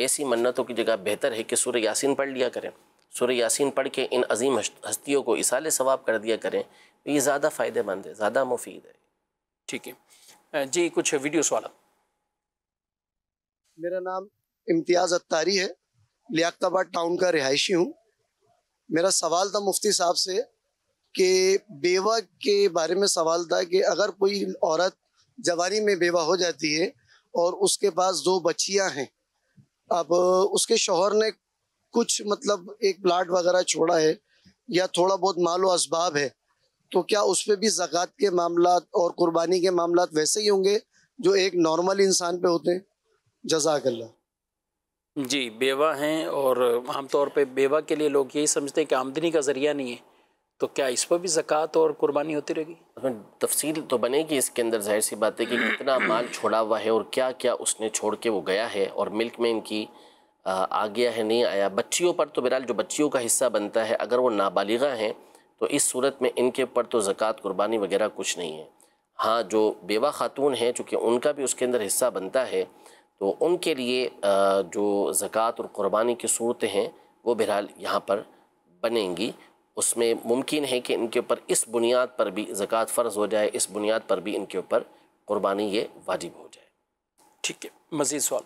ऐसी मन्नतों की जगह बेहतर है कि सूर्य यासीन पढ़ लिया करें सूर्य यासीन पढ़ के इन अजीम हस्तियों को इसाल सवाब कर दिया करें तो ये ज़्यादा फ़ायदेमंद है ज़्यादा मुफीद है ठीक है जी कुछ वीडियो सवाल मेरा नाम इम्तियाज़ अत्तारी है लियाताबाद टाउन का रिहायशी हूँ मेरा सवाल था मुफ्ती साहब से कि बेवा के बारे में सवाल था कि अगर कोई औरत जवानी में बेवा हो जाती है और उसके पास दो बच्चियाँ हैं अब उसके शोहर ने कुछ मतलब एक प्लाट वगैरह छोड़ा है या थोड़ा बहुत माल व इसबाब है तो क्या उस पर भी ज़क़़त के मामला और कुर्बानी के मामला वैसे ही होंगे जो एक नॉर्मल इंसान पे होते हैं जजाकल्ला जी बेवा हैं और आमतौर पे बेवा के लिए लोग यही समझते हैं कि आमदनी का ज़रिया नहीं है तो क्या इस पर भी ज़क़़त और कुर्बानी होती रहेगी तफसील तो बनेगी इसके अंदर जाहिर सी बात है कि कितना माल छोड़ा हुआ है और क्या क्या उसने छोड़ के वो गया है और मिल्क में इनकी आ, गया है नहीं आया बच्चियों पर तो बहरहाल जो बच्चियों का हिस्सा बनता है अगर वो नाबालिगा हैं तो इस सूरत में इनके ऊपर तो ज़क़़त कुर्बानी वगैरह कुछ नहीं है हाँ जो बेवा खातून हैं चूँकि उनका भी उसके अंदर हिस्सा बनता है तो उनके लिए जो ज़क़़त और क़ुरबानी की सूरतें हैं वो बहरहाल यहाँ पर बनेंगी उसमें मुमकिन है कि इनके ऊपर इस बुनियाद पर भी ज़क़़त फ़र्ज़ हो जाए इस बुनियाद पर भी इनके ऊपर क़ुरबानी ये वाजिब हो जाए ठीक है मज़ीद सवाल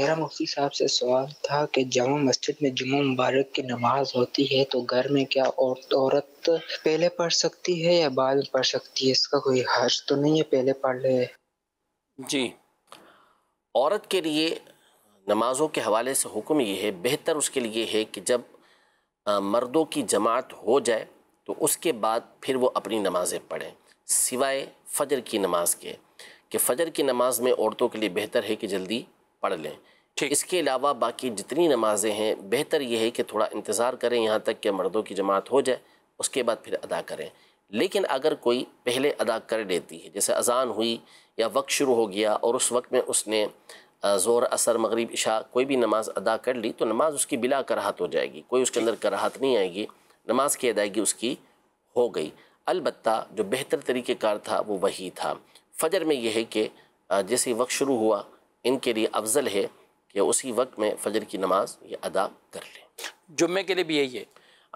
मेरा मुफ्ती साहब से सवाल था कि जामा मस्जिद में जुम्मा मुबारक की नमाज होती है तो घर में क्या और औरत पहले पढ़ सकती है या बाद में पढ़ सकती है इसका कोई हर्ज तो नहीं है पहले पढ़ ले जी औरत के लिए नमाज़ों के हवाले से हुक्म ये है बेहतर उसके लिए है कि जब मर्दों की जमात हो जाए तो उसके बाद फिर वो अपनी नमाज़ें पढ़ें सिवाय फ़जर की नमाज के कि फ़जर की नमाज़ में औरतों के लिए बेहतर है कि जल्दी पढ़ लें ठीक इसके अलावा बाकी जितनी नमाज़ें हैं बेहतर यह है कि थोड़ा इंतज़ार करें यहाँ तक कि मर्दों की जमात हो जाए उसके बाद फिर अदा करें लेकिन अगर कोई पहले अदा कर लेती है जैसे अजान हुई या वक्त शुरू हो गया और उस वक्त में उसने ज़ोर असर मगरब इशा कोई भी नमाज़ अदा कर ली तो नमाज़ उसकी बिला कराहत हो जाएगी कोई उसके अंदर कराहत नहीं आएगी नमाज की अदायगी उसकी हो गई अलबत् जो बेहतर तरीक़ेकार था वो वही था फजर में यह है कि जैसे वक्त शुरू हुआ इनके लिए अफजल है कि उसी वक्त में फ़जर की नमाज़ ये अदा कर लें जुम्मे के लिए भी यही है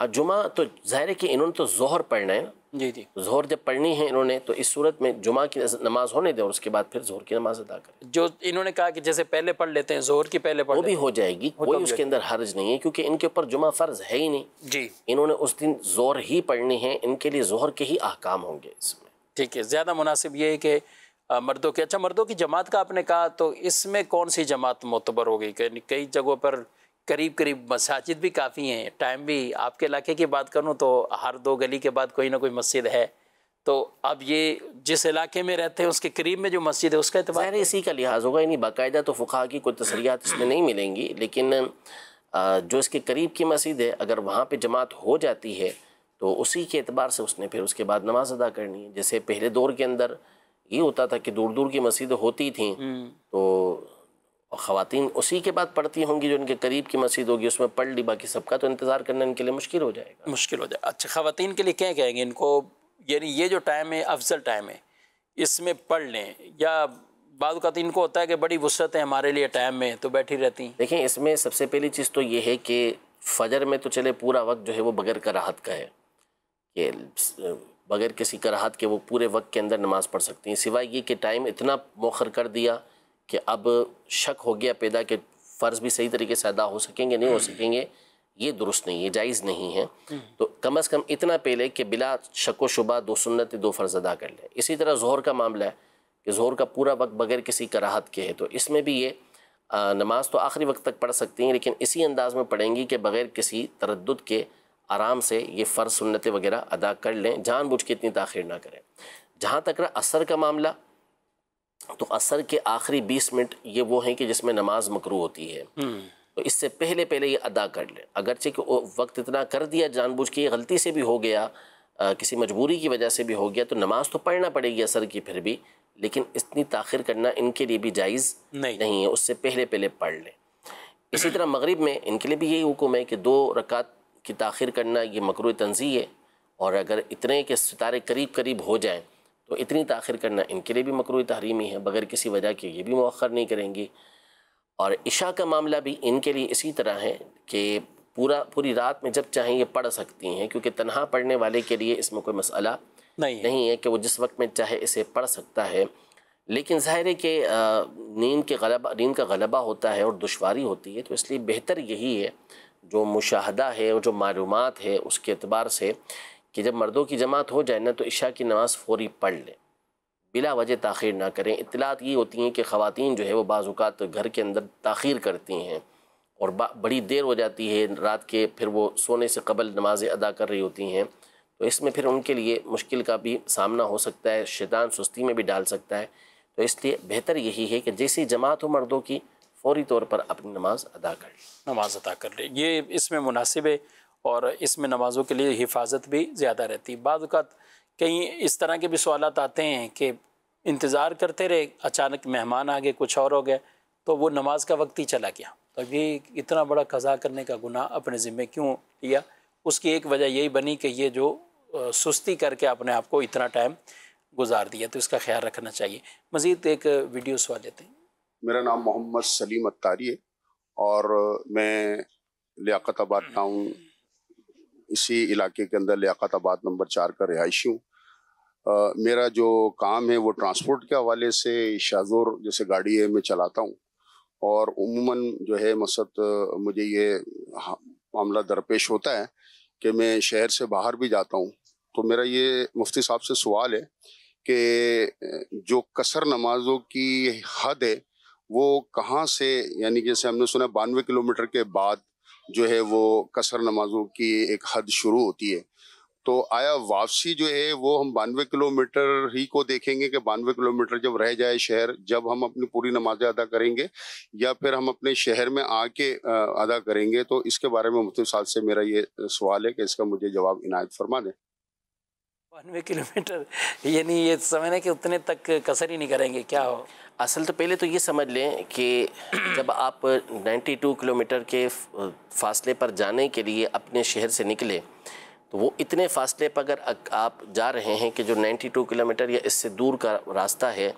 और जुमा तो ज़ाहिर है कि इन्होंने तो जोहर पढ़ना है ना जी जी जोहर जब पढ़नी है इन्होंने तो इस सूरत में जुमा की नमाज होने दें और उसके बाद फिर जोहर की नमाज अदा करें जो इन्होंने कहा कि जैसे पहले पढ़ लेते हैं जोहर की पहले पढ़ वो भी हो जाएगी कोई तो उसके अंदर हर्ज नहीं है क्योंकि इनके ऊपर जुमा फ़र्ज है ही नहीं जी इन्होंने उस दिन जोर ही पढ़नी है इनके लिए जोहर के ही अहकाम होंगे इसमें ठीक है ज़्यादा मुनासिब ये है कि मर्दों की अच्छा मर्दों की जमात का आपने कहा तो इसमें कौन सी जमात मोतबर हो गई कई जगहों पर करीब करीब मसाजिद भी काफ़ी हैं टाइम भी आपके इलाके की बात करूँ तो हर दो गली के बाद कोई ना कोई मस्जिद है तो अब ये जिस इलाके में रहते हैं उसके करीब में जो मस्जिद है उसका एतबार इसी का लिहाज होगा यानी बाकायदा तो फ़ुका की कोई तसरियात इसमें नहीं मिलेंगी लेकिन जो इसके करीब की मस्जिद है अगर वहाँ पर जमात हो जाती है तो उसी के अतबार से उसने फिर उसके बाद नमाज अदा करनी है जैसे पहले दौर के अंदर ये होता था कि दूर दूर की मस्जिदें होती थी हम्म। तो और ख़वान उसी के बाद पढ़ती होंगी जो उनके करीब की मस्जिद होगी उसमें पढ़ ली बाकी सबका तो इंतज़ार करना इनके लिए मुश्किल हो जाएगा मुश्किल हो जाएगा अच्छा ख़वान के लिए क्या कहेंगे इनको यानी ये जो टाइम है अफजल टाइम है इसमें पढ़ लें या बाद का तो इनको होता है कि बड़ी वसत है हमारे लिए टाइम में तो बैठी रहती हैं देखें इसमें सबसे पहली चीज़ तो ये है कि फजर में तो चले पूरा वक्त जो है वो बगैर कराहत का है कि बगैर किसी कराहत के वो पूरे वक्त के अंदर नमाज़ पढ़ सकती हैं सिवाय ये कि टाइम इतना मौखर कर दिया कि अब शक हो गया पैदा कि फ़र्ज़ भी सही तरीके से अदा हो सकेंगे नहीं हो हम्म। सकेंगे ये दुरुस्त नहीं है जायज़ नहीं है हम्म। तो कम अज़ कम इतना पे ले कि बिला शक व शुबा दो सुन्नत दो फ़र्ज़ अदा कर लें इसी तरह जहर का मामला है कि जहर का पूरा वक्त बगैर किसी कराहत के है तो इसमें भी ये नमाज तो आखिरी वक्त तक पढ़ सकती हैं लेकिन इसी अंदाज़ में पढ़ेंगी कि बग़ैर किसी तरद के आराम से ये फ़र्ज़ सुन्नत वगैरह अदा कर लें बुझ के इतनी तखिर ना करें जहाँ तक रहा असर का मामला तो असर के आखिरी बीस मिनट ये वो हैं कि जिसमें नमाज मकरू होती है हम्म। तो इससे पहले पहले ये अदा कर लें अगरचे कि वक्त इतना कर दिया जानबूझ के गलती से भी हो गया आ, किसी मजबूरी की वजह से भी हो गया तो नमाज तो पढ़ना पड़ेगी असर की फिर भी लेकिन इतनी ताखिर करना इनके लिए भी जायज़ नहीं।, नहीं है उससे पहले पहले पढ़ लें इसी तरह मग़रब में इनके लिए भी यही हुक्म है कि दो रकात की ताखिर करना ये मकरू तनजी है और अगर इतने के सितारे करीब करीब हो जाएँ तो इतनी तखिर करना इनके लिए भी मकरू तहरीमी है बग़ैर किसी वजह के ये भी मौखर नहीं करेंगी और इशा का मामला भी इनके लिए इसी तरह है कि पूरा पूरी रात में जब चाहें ये पढ़ सकती हैं क्योंकि तनहा पढ़ने वाले के लिए इसमें कोई मसला नहीं नहीं है कि वो जिस वक्त में चाहे इसे पढ़ सकता है लेकिन ज़ाहिर है कि नींद के गलबा नींद का गलबा होता है और दुशारी होती है तो इसलिए बेहतर यही है जो मुशाह है और जो मालूम है उसके अतबार से कि जब मर्दों की जमात हो जाए ना तो इशा की नमाज़ फ़ौरी पढ़ लें बिला वजह तखिर ना करें इतलात ये होती हैं कि ख़वातीन जो है वो बाज़ात घर के अंदर तखिर करती हैं और बड़ी देर हो जाती है रात के फिर वो सोने से कबल नमाज़ें अदा कर रही होती हैं तो इसमें फिर उनके लिए मुश्किल का भी सामना हो सकता है शैतान सुस्ती में भी डाल सकता है तो इसलिए बेहतर यही है कि जैसी जमात हो मर्दों की फ़ौरी तौर पर अपनी नमाज़ अदा कर लें नमाज़ अदा कर लें ये इसमें मुनासिब है और इसमें नमाज़ों के लिए हिफाजत भी ज़्यादा रहती है बाद कहीं इस तरह के भी सवाल आते हैं कि इंतज़ार करते रहे अचानक मेहमान आ गए कुछ और हो गए तो वो नमाज का वक्त ही चला गया तो ये इतना बड़ा कज़ा करने का गुनाह अपने ज़िम्मे क्यों लिया उसकी एक वजह यही बनी कि ये जो सुस्ती करके अपने आप को इतना टाइम गुजार दिया तो इसका ख्याल रखना चाहिए मज़ीद एक वीडियो सवाल देते हैं मेरा नाम मोहम्मद सलीम अतारी है और मैं आबाद हम्म। टाउन इसी इलाके के अंदर लियाकत आबाद नंबर चार का रिहायशी हूँ मेरा जो काम है वो ट्रांसपोर्ट के हवाले से शाहजोर जैसे गाड़ी है मैं चलाता हूँ और उमूमन जो है मसद मुझे ये मामला दरपेश होता है कि मैं शहर से बाहर भी जाता हूँ तो मेरा ये मुफ्ती साहब से सवाल है कि जो कसर नमाजों की हद है वो कहाँ से यानी जैसे हमने सुना बानवे किलोमीटर के बाद जो है वो कसर नमाजों की एक हद शुरू होती है तो आया वापसी जो है वो हम बानवे किलोमीटर ही को देखेंगे कि बानवे किलोमीटर जब रह जाए शहर जब हम अपनी पूरी नमाजें अदा करेंगे या फिर हम अपने शहर में आके अदा करेंगे तो इसके बारे में मुफ्ती साहब से मेरा ये सवाल है कि इसका मुझे जवाब इनायत फरमा दें बानवे किलोमीटर यानी ये समझना कि उतने तक कसर ही नहीं करेंगे क्या हो असल तो पहले तो ये समझ लें कि जब आप 92 किलोमीटर के फासले पर जाने के लिए अपने शहर से निकले तो वो इतने फासले पर अगर आप जा रहे हैं कि जो 92 किलोमीटर या इससे दूर का रास्ता है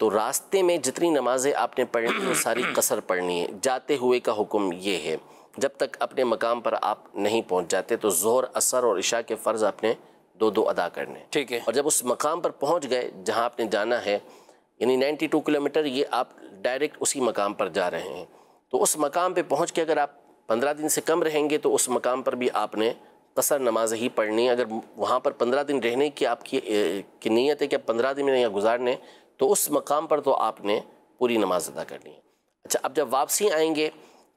तो रास्ते में जितनी नमाज़ें आपने पढ़नी है सारी कसर पढ़नी है जाते हुए का हुक्म ये है जब तक अपने मकाम पर आप नहीं पहुंच जाते तो जहर असर और इशा के फ़र्ज़ आपने दो दो अदा करने ठीक है और जब उस मकाम पर पहुँच गए जहाँ आपने जाना है यानी 92 किलोमीटर ये आप डायरेक्ट उसी मकाम पर जा रहे हैं तो उस मकाम पे पहुँच के अगर आप पंद्रह दिन से कम रहेंगे तो उस मकाम पर भी आपने कसर नमाज ही पढ़नी है अगर वहाँ पर पंद्रह दिन रहने की आपकी की नीयत है कि आप पंद्रह दिन या गुजारने तो उस मकाम पर तो आपने पूरी नमाज अदा करनी है अच्छा अब जब वापसी आएँगे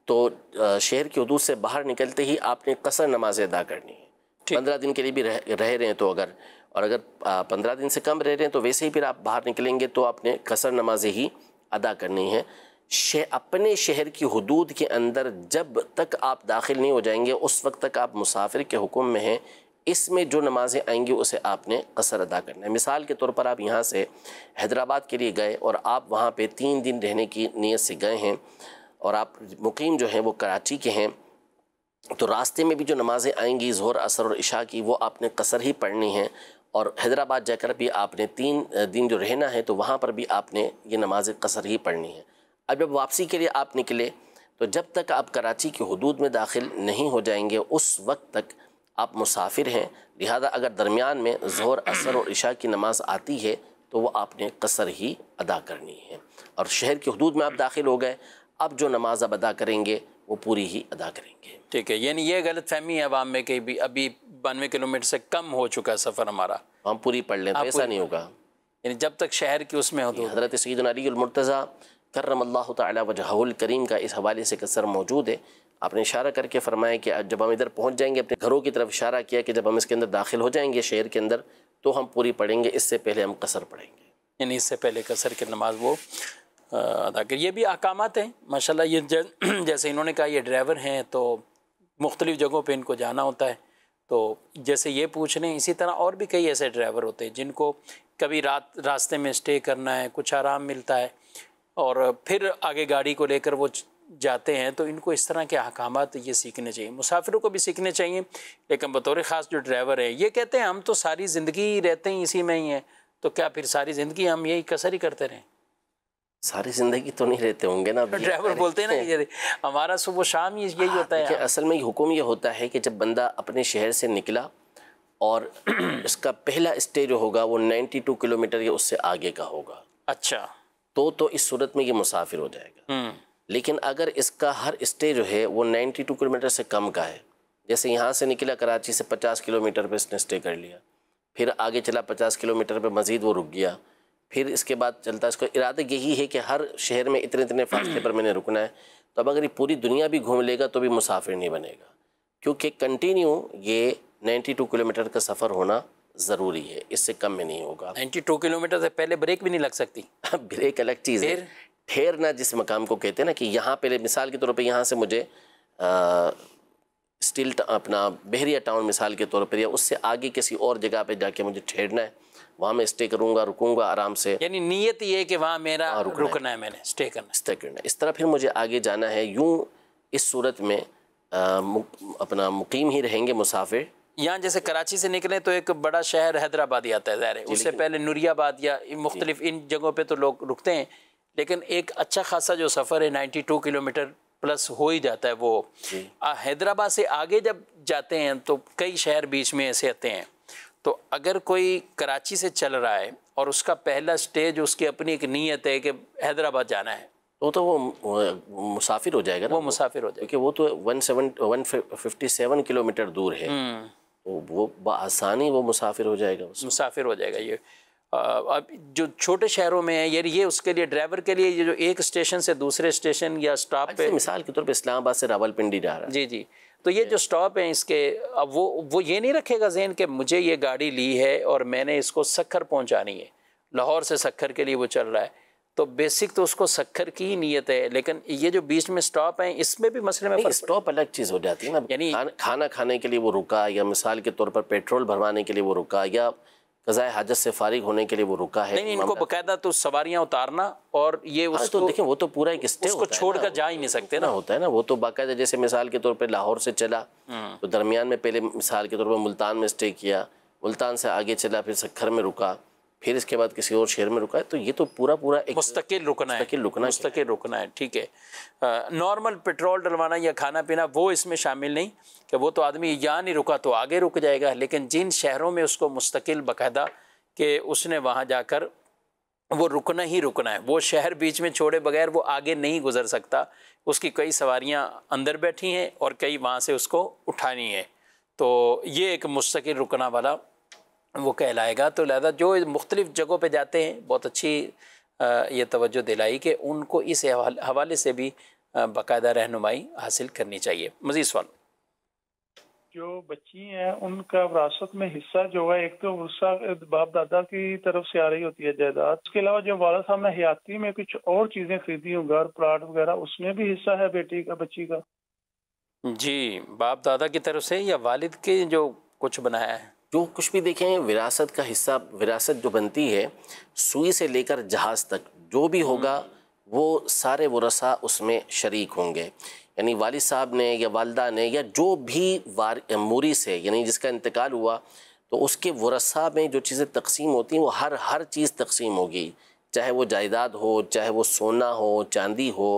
तो शहर की हदूद से बाहर निकलते ही आपने कसर नमाज अदा करनी है पंद्रह दिन के लिए भी रह, रह रहे हैं तो अगर और अगर पंद्रह दिन से कम रह रहे हैं तो वैसे ही फिर आप बाहर निकलेंगे तो आपने कसर नमाजें ही अदा करनी है शे, अपने शहर की हदूद के अंदर जब तक आप दाखिल नहीं हो जाएंगे उस वक्त तक आप मुसाफिर के हुक्म में हैं इसमें जो नमाज़ें आएंगी उसे आपने कसर अदा करना है मिसाल के तौर पर आप यहाँ से हैदराबाद के लिए गए और आप वहाँ पर तीन दिन रहने की नीयत से गए हैं और आप मुकीम जो हैं वो कराची के हैं तो रास्ते में भी जो नमाज़ें आएंगी ज़ोर असर और इशा की वो आपने कसर ही पढ़नी है और हैदराबाद जाकर भी आपने तीन दिन जो रहना है तो वहाँ पर भी आपने ये नमाज कसर ही पढ़नी है अब जब वापसी के लिए आप निकले तो जब तक आप कराची की हदूद में दाखिल नहीं हो जाएंगे उस वक्त तक आप मुसाफिर हैं लिहाजा अगर दरमियान में ज़ोर असर और इशा की नमाज़ आती है तो वह आपने कसर ही अदा करनी है और शहर की हदूद में आप दाखिल हो गए अब जो नमाज अब अदा करेंगे वो पूरी ही अदा करेंगे ठीक है यानी ये गलत फहमी है आवाम में कि अभी बानवे किलोमीटर से कम हो चुका है सफ़र हमारा हम पूरी पढ़ लें तो ऐसा नहीं होगा यानी जब तक शहर की उसमें हो तो हज़रत सैद अलीमरतज़ा करम अल्लाह तजहल करीम का इस हवाले से कसर मौजूद है आपने इशारा करके फरमाया कि जब हम इधर पहुँच जाएंगे अपने घरों की तरफ इशारा किया कि जब हम इसके अंदर दाखिल हो जाएंगे शहर के अंदर तो हम पूरी पढ़ेंगे इससे पहले हम कसर पढ़ेंगे यानी इससे पहले कसर की नमाज वो अदा कर ये भी अहकाम हैं माशा ये जैसे इन्होंने कहा ये ड्राइवर हैं तो मुख्तलिफ़ जगहों पर इनको जाना होता है तो जैसे ये पूछ रहे हैं इसी तरह और भी कई ऐसे ड्राइवर होते हैं जिनको कभी रात रास्ते में स्टे करना है कुछ आराम मिलता है और फिर आगे गाड़ी को लेकर वो जाते हैं तो इनको इस तरह के अहकाम ये सीखने चाहिए मुसाफिरों को भी सीखने चाहिए लेकिन बतौर ख़ास जो ड्राइवर है ये कहते हैं हम तो सारी ज़िंदगी रहते हैं इसी में ही हैं तो क्या फिर सारी ज़िंदगी हम यही कसर ही करते रहें सारी ज़िंदगी तो नहीं रहते होंगे ना ड्राइवर बोलते हैं ना ये हमारा सुबह शाम ही यही हाँ, होता है असल में हुक्म ये होता है कि जब बंदा अपने शहर से निकला और इसका पहला स्टे जो होगा वो 92 किलोमीटर या उससे आगे का होगा अच्छा तो तो इस सूरत में ये मुसाफिर हो जाएगा हम्म। लेकिन अगर इसका हर स्टे जो है वो 92 किलोमीटर से कम का है जैसे यहाँ से निकला कराची से 50 किलोमीटर पे इसने स्टे कर लिया फिर आगे चला 50 किलोमीटर पे मज़ीद वो रुक गया फिर इसके बाद चलता है इसका इरादा यही है कि हर शहर में इतने इतने फासले पर मैंने रुकना है तो अब अगर ये पूरी दुनिया भी घूम लेगा तो भी मुसाफिर नहीं बनेगा क्योंकि कंटिन्यू ये 92 किलोमीटर का सफ़र होना ज़रूरी है इससे कम में नहीं होगा 92 किलोमीटर से पहले ब्रेक भी नहीं लग सकती ब्रेक अलग चीज़ है ठेरना जिस मकाम को कहते हैं ना कि यहाँ पहले मिसाल के तौर पर यहाँ से मुझे स्टिल अपना बहरिया टाउन मिसाल के तौर पर या उससे आगे किसी और जगह पर जाके मुझे ठेरना है वहाँ मैं स्टे करूँगा रुकूंगा आराम से यानी नीयत ये कि वहाँ मेरा रुकना, हाँ, रुकना है, है मैंने स्टे करना स्टे करना इस तरह फिर मुझे आगे जाना है यूँ इस सूरत में आ, मु, अपना मुकीम ही रहेंगे मुसाफिर यहाँ जैसे कराची से निकले तो एक बड़ा शहर हैदराबाद ही आता है ज़ाहिर उससे पहले नूरियाबाद या मुख्तलिफ इन जगहों पर तो लोग रुकते हैं लेकिन एक अच्छा खासा जो सफ़र है नाइन्टी टू किलोमीटर प्लस हो ही जाता है वो हैदराबाद से आगे जब जाते हैं तो कई शहर बीच में ऐसे आते हैं तो अगर कोई कराची से चल रहा है और उसका पहला स्टेज उसकी अपनी एक नीयत है कि हैदराबाद जाना है वो तो वो मुसाफिर हो जाएगा ना वो मुसाफिर हो जाएगा क्योंकि वो तो one seven one fifty seven kilometre दूर है हम्म। तो वो आसानी वो मुसाफिर हो जाएगा मुसाफिर हो जाएगा ये अब जो छोटे शहरों में है ये ये उसके लिए ड्राइवर के लिए ये जो एक स्टेशन से दूसरे स्टेशन या स्टॉप अच्छा, पे मिसाल के तौर पर इस्लामाबाद से रावलपिंडी जा रहा है जी जी तो ये जो स्टॉप है इसके अब वो वो ये नहीं रखेगा जहन कि मुझे ये गाड़ी ली है और मैंने इसको सखर पहुँचानी है लाहौर से सखर के लिए वो चल रहा है तो बेसिक तो उसको सखर की ही नीयत है लेकिन ये जो बीच में स्टॉप है इसमें भी मसले में स्टॉप अलग चीज़ हो जाती है ना यानी खाना खाने के लिए वो रुका या मिसाल के तौर पर पेट्रोल भरवाने के लिए वो रुका या कज़ाए हाजत से फारिग होने के लिए वो रुका है नहीं इनको बकायदा तो सवारियां उतारना और ये उसको तो देखें वो तो पूरा एक स्टे उसको कर जा ही नहीं सकते ना होता है ना वो तो बाकायदा जैसे मिसाल के तौर पर लाहौर से चला हम्म। तो दरमियान में पहले मिसाल के तौर पर मुल्तान में स्टे किया मुल्तान से आगे चला फिर सखर में रुका फिर इसके बाद किसी और शहर में रुका है तो ये तो पूरा पूरा एक मुस्तकिल रुकना है मुस्तकिल रुकना मुस्तकिल रुकना है ठीक है नॉर्मल पेट्रोल डलवाना या खाना पीना वो इसमें शामिल नहीं कि वो तो आदमी यहाँ नहीं रुका तो आगे रुक जाएगा लेकिन जिन शहरों में उसको मुस्तकिल बाकायदा कि उसने वहाँ जाकर वो रुकना ही रुकना है वो शहर बीच में छोड़े बगैर वो आगे नहीं गुजर सकता उसकी कई सवारियाँ अंदर बैठी हैं और कई वहाँ से उसको उठानी है तो ये एक मुस्तकिल रुकना वाला वो कहलाएगा तो लिहाजा जो मुख्तलिफ़ जगहों पर जाते हैं बहुत अच्छी ये तवज्जो दिलाई कि उनको इस हवाले से भी बाकायदा रहनुमाई हासिल करनी चाहिए मजीद सवाल जो बच्ची हैं उनका विरासत में हिस्सा जो है एक तो वर्षा बाप दादा की तरफ से आ रही होती है जायदाद उसके अलावा जो वाला साहब ने हयाती में कुछ और चीज़ें खरीदी हूँ घर प्लाट वगैरह उसमें भी हिस्सा है बेटी का बच्ची का जी बाप दादा की तरफ से या वालिद के जो कुछ बनाया है जो कुछ भी देखें विरासत का हिस्सा विरासत जो बनती है सुई से लेकर जहाज़ तक जो भी हम्म। होगा वो सारे वसा उसमें शरीक होंगे यानी वालिद साहब ने या वालदा ने या जो भी वार मूरी से यानी जिसका इंतकाल हुआ तो उसके वसा में जो चीज़ें तकसीम होती हैं वो हर हर चीज़ तकसीम होगी चाहे वो जायदाद हो चाहे वो सोना हो चांदी हो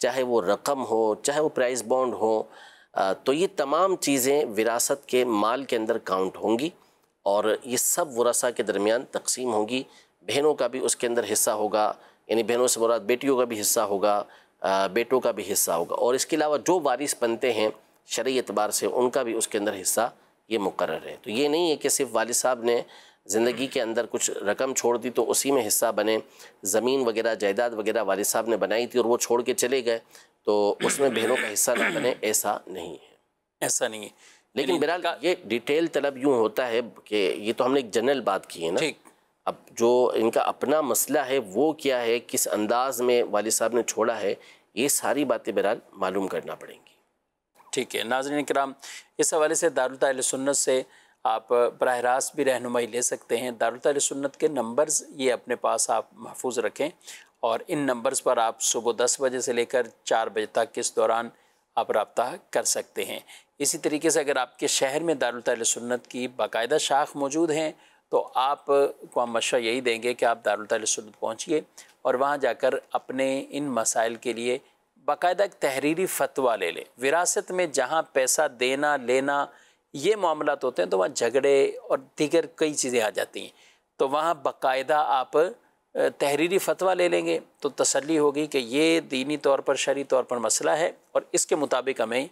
चाहे वो रकम हो चाहे वो प्राइस बॉन्ड हो तो ये तमाम चीज़ें विरासत के माल के अंदर काउंट होंगी और ये सब वसा के दरमियान तकसीम होंगी बहनों का भी उसके अंदर हिस्सा होगा यानी बहनों से मुराद बेटियों का भी हिस्सा होगा बेटों का भी हिस्सा होगा और इसके अलावा जो वारिस बनते हैं शरी एतबार से उनका भी उसके अंदर हिस्सा ये मुकर है तो ये नहीं है कि सिर्फ वाल साहब ने ज़िंदगी के अंदर कुछ रकम छोड़ दी तो उसी में हिस्सा बने ज़मीन वगैरह जायदाद वगैरह वाल साहब ने बनाई थी और वो छोड़ के चले गए तो उसमें बहनों का हिस्सा ना बने ऐसा नहीं है ऐसा नहीं है लेकिन बहरहाल ये डिटेल तलब यूँ होता है कि ये तो हमने एक जनरल बात की है ना अब जो इनका अपना मसला है वो क्या है किस अंदाज में वाले साहब ने छोड़ा है ये सारी बातें बहरहाल मालूम करना पड़ेंगी ठीक है नाजरन कराम इस हवाले से दारुल सुन्नत से आप बरह रास्त भी रहनुमाई ले सकते हैं दारुल सुन्नत के नंबर्स ये अपने पास आप महफूज रखें और इन नंबर्स पर आप सुबह दस बजे से लेकर चार बजे तक किस दौरान आप रबता कर सकते हैं इसी तरीके से अगर आपके शहर में दारुल सुन्नत की बाकायदा शाख मौजूद हैं तो आप को हम मशा यही देंगे कि आप दारुल सुन्नत पहुँचिए और वहाँ जाकर अपने इन मसाइल के लिए बाकायदा एक तहरीरी फतवा ले लें विरासत में जहाँ पैसा देना लेना ये मामला होते हैं तो वहाँ झगड़े और दीगर कई चीज़ें आ जाती हैं तो वहाँ बाकायदा आप तहरीरी फ़तवा ले लेंगे तो तसली होगी कि ये दीनी तौर पर शरी तौर पर मसला है और इसके मुताबिक हमें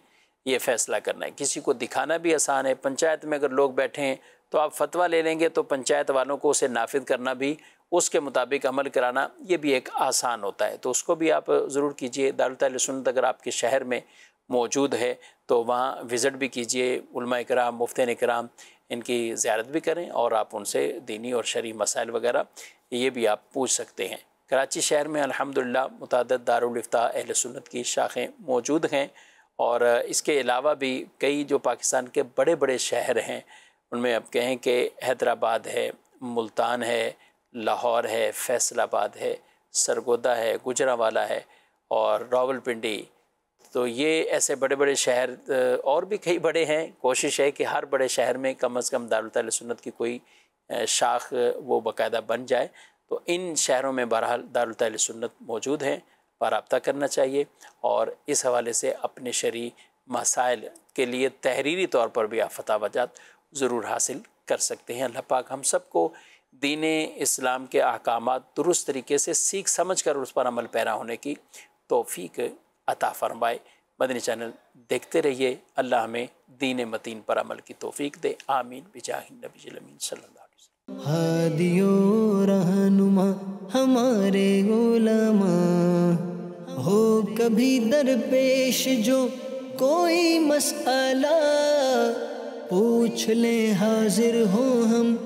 ये फ़ैसला करना है किसी को दिखाना भी आसान है पंचायत में अगर लोग बैठे हैं तो आप फतवा ले लेंगे तो पंचायत वालों को उसे नाफिद करना भी उसके मुताबिक अमल कराना ये भी एक आसान होता है तो उसको भी आप ज़रूर कीजिए दारुल सुनत अगर आपके शहर में मौजूद है तो वहाँ विज़िट भी कीजिए कराम मुफ्त कराम इनकी ज़्यारत भी करें और आप उनसे दीनी और शरी मसाइल वगैरह ये भी आप पूछ सकते हैं कराची शहर में अलहमदिल्ला मुतद दारुलफ्ता अहल सुन्नत की शाखें मौजूद हैं और इसके अलावा भी कई जो पाकिस्तान के बड़े बड़े शहर हैं उनमें आप कहें कि हैदराबाद है मुल्तान है लाहौर है फैसलाबाद है सरगोदा है गुजरावाला है और रावलपिंडी तो ये ऐसे बड़े बड़े शहर और भी कई बड़े हैं कोशिश है कि हर बड़े शहर में कम अज़ कम दारुल सुन्नत की कोई शाख वो बाकायदा बन जाए तो इन शहरों में बहरहाल दारुल सुन्नत मौजूद हैं पर रबता करना चाहिए और इस हवाले से अपने शरी मसाइल के लिए तहरीरी तौर पर भी आप फतावजात ज़रूर हासिल कर सकते हैं अल्लाह पाक हम सबको दीन इस्लाम के अहकाम दुरुस्त तरीके से सीख समझ कर उस पर अमल पैरा होने की तोफ़ी अता फरमाए मदनी चैनल देखते रहिए अल्लाह हमें दीन मतीन पर अमल की तोफीक दे आमीन बिजाहिन नबी जमीन सल्ला हादियो रहनुमा हमारे गुलामा हो कभी दरपेश जो कोई मसला पूछ ले हाजिर हो हम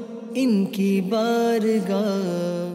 इनकी बारगाह